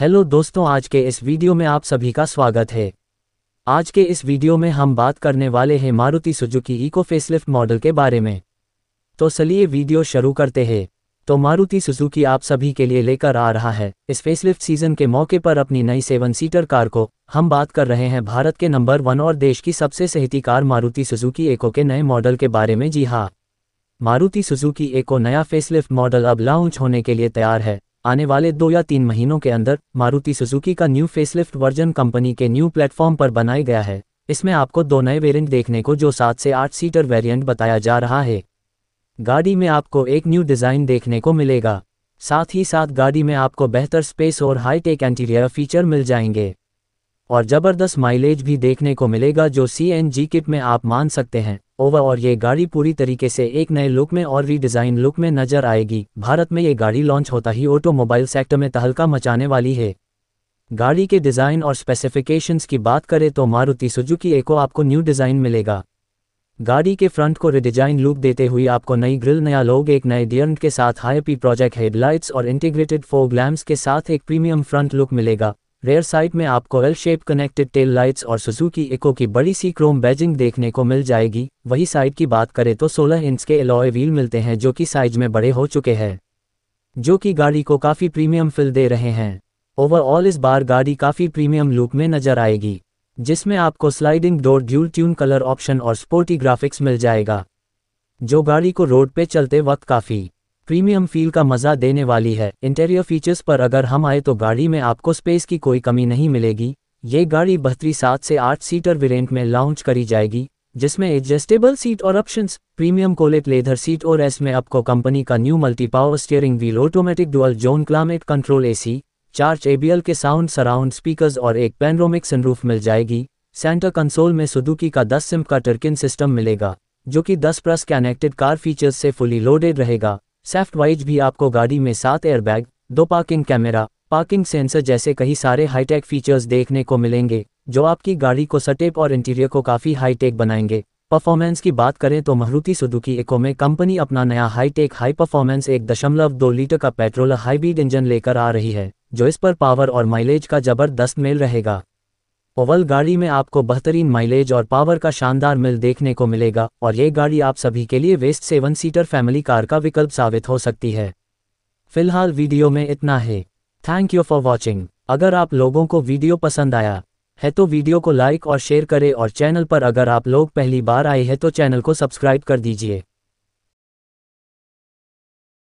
hello दोस्तों आज के इस वीडियो में आप सभी का स्वागत है आज के इस वीडियो में हम बात करने वाले हैं Maruti Suzuki Eeco facelift model के बारे में तो चलिए वीडियो शुरू करते हैं तो मारुति सुजुकी आप सभी के लिए लेकर आ रहा है इस फेसलिफ्ट सीजन के मौके पर अपनी नई सेवन सीटर कार को हम बात कर रहे हैं भारत के नंबर वन और देश की सबसे सहती कार मारुति सुजुकी एको के नए मॉडल के बारे में जी हाँ मारुति सुजुकी एको नया फेसलिफ्ट मॉडल अब लॉन्च होने के लिए तैयार है आने वाले दो या तीन महीनों के अंदर मारुति सुजुकी का न्यू फेसलिफ्ट वर्जन कंपनी के न्यू प्लेटफॉर्म पर बनाया गया है इसमें आपको दो नए वेरिएंट देखने को जो सात से आठ सीटर वेरिएंट बताया जा रहा है गाड़ी में आपको एक न्यू डिज़ाइन देखने को मिलेगा साथ ही साथ गाड़ी में आपको बेहतर स्पेस और हाईटेक इंटीरियर फीचर मिल जाएंगे और ज़बरदस्त माइलेज भी देखने को मिलेगा जो सी किट में आप मान सकते हैं ओवर और ये गाड़ी पूरी तरीके से एक नए लुक में और रीडिज़ाइन लुक में नजर आएगी भारत में ये गाड़ी लॉन्च होता ही ऑटोमोबाइल सेक्टर में तहलका मचाने वाली है गाड़ी के डिज़ाइन और स्पेसिफिकेशंस की बात करें तो मारुति सुजुकी एको आपको न्यू डिज़ाइन मिलेगा गाड़ी के फ्रंट को रिडिजाइन लुक देते हुए आपको नई ग्रिल नया लोग एक नए डियर के साथ हाईपी प्रोजेक्ट हेडलाइट्स और इंटीग्रेटेड फोग लैम्प के साथ एक प्रीमियम फ्रंट लुक मिलेगा रेयर साइट में आपको L shape connected tail lights और सुजुकी इको की बड़ी सी क्रोम बैजिंग देखने को मिल जाएगी वही साइड की बात करें तो 16 इंच के एलॉय व्हील मिलते हैं जो कि साइज में बड़े हो चुके हैं जो कि गाड़ी को काफ़ी प्रीमियम फिल दे रहे हैं ओवरऑल इस बार गाड़ी काफ़ी प्रीमियम लुक में नजर आएगी जिसमें आपको sliding door dual tone colour option और स्पोर्टी ग्राफिक्स मिल जाएगा जो गाड़ी को रोड पे चलते वक्त काफ़ी प्रीमियम फील का मजा देने वाली है इंटीरियर फीचर्स पर अगर हम आए तो गाड़ी में आपको स्पेस की कोई कमी नहीं मिलेगी ये गाड़ी बहतरी सात से आठ सीटर वेरिएंट में लॉन्च करी जाएगी जिसमें एडजस्टेबल सीट और ऑप्शंस प्रीमियम कोलेट लेदर सीट और एस में आपको कंपनी का new multi power steering wheel automatic dual zone climate control सी चार्ज एबीएल के साउंड सराउंड स्पीकर्स और एक पेनरोमिक सनरूफ मिल जाएगी सेंटर कंसोल में सुदुकी का दस सिम का टर्किन सिस्टम मिलेगा जो कि 10 प्लस कनेक्टेड कार फीचर्स से फुली लोडेड रहेगा सेफ्ट वाइज भी आपको गाड़ी में सात एयरबैग दो पार्किंग कैमरा पार्किंग सेंसर जैसे कई सारे हाईटेक फीचर्स देखने को मिलेंगे जो आपकी गाड़ी को सटेप और इंटीरियर को काफ़ी हाईटेक बनाएंगे परफॉर्मेंस की बात करें तो महरूती सुदुकी इको में कंपनी अपना नया हाईटेक हाई परफॉर्मेंस एक दशमलव दो लीटर का पेट्रोल हाईब्रिड इंजन लेकर आ रही है जो इस पर पावर और माइलेज का जबरदस्त मेल रहेगा ओवल गाड़ी में आपको बेहतरीन माइलेज और पावर का शानदार मिल देखने को मिलेगा और ये गाड़ी आप सभी के लिए best seven seater family car का विकल्प साबित हो सकती है फिलहाल वीडियो में इतना है थैंक यू फॉर वॉचिंग अगर आप लोगों को वीडियो पसंद आया है तो वीडियो को लाइक और शेयर करें और चैनल पर अगर आप लोग पहली बार आए हैं तो चैनल को सब्सक्राइब कर दीजिए